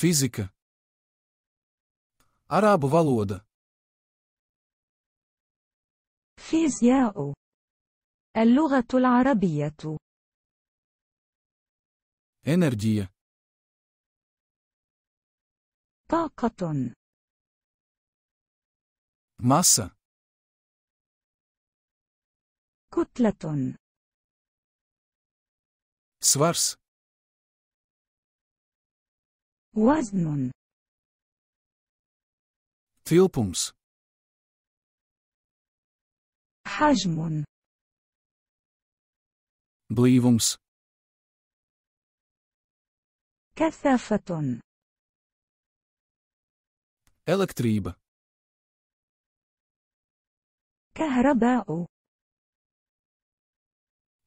Fizika Arābu valoda فيزياء اللغة العربية Enerģija طاقة Masa كتلة Svars وزن تيوبومس حجم بليفومس كثافة إلكتريب كهرباء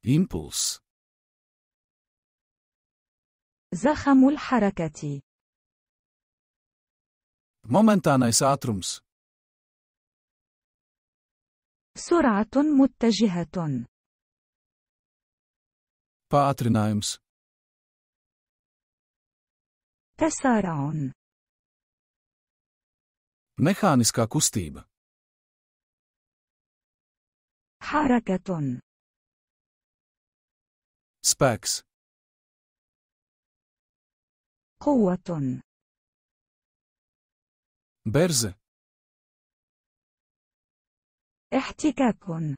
إمبولس زخم الحركة Momentānais ātrums. سرعة متجهة. Pātrinājums. تسارع. Mehāniskā kustība. حركة. Spēks. قوة. برز احتكاك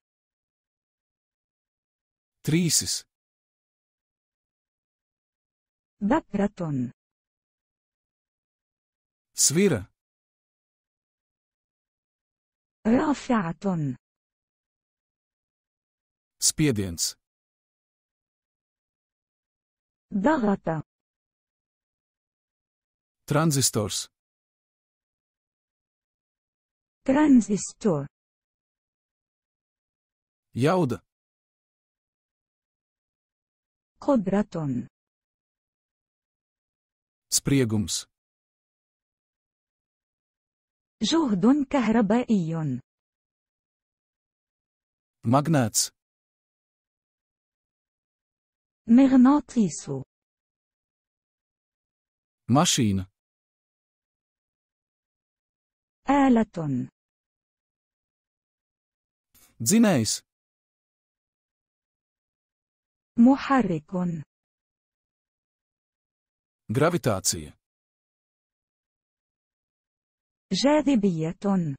تريسس بكرة سويرة رافعة سبيدينس ضغطة ترانزستورس ترانزستور يعود قدرة سبريغومس جهد كهربائي مغناطس مغناطيس ماشين آلة Dzinējs. Muharrikun. Gravitācija. Žēdibijatun.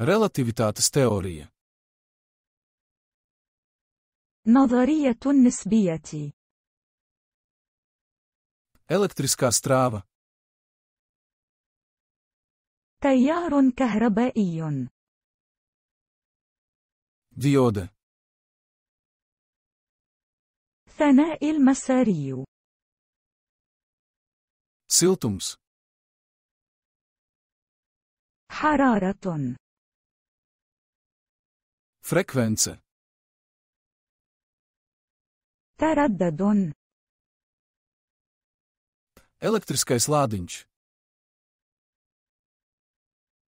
Relativitātes teorija. Nadarījatun nisbijatī. Elektriskā strāva. Tajārun kahrabējun. ديودة ثناء المساري سيلتومس حرارة فريكفنس تردد Elektriskais lādiņš.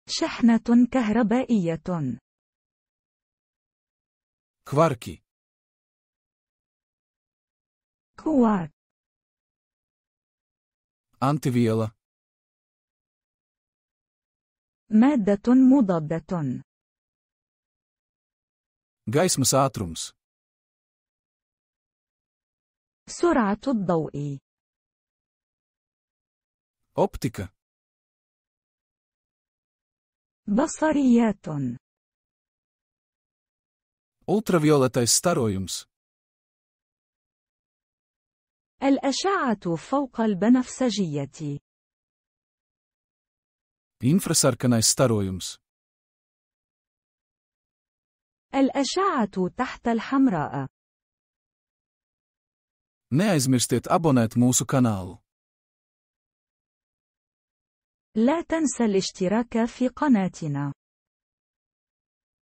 شحنة كهربائية. Кварки. Куар. Антивиела. مادة مضادة. Gaismas ātrums. سرعة الضوء. أوبتيكا. بصريات. Ultravioletais starojums. الأشعة فوق البنفسجية. Infrasarkanais starojums. الأشعة تحت الحمراء. Neaizmirstiet abonēt mūsu kanālu. لا تنسى الاشتراك في قناتنا.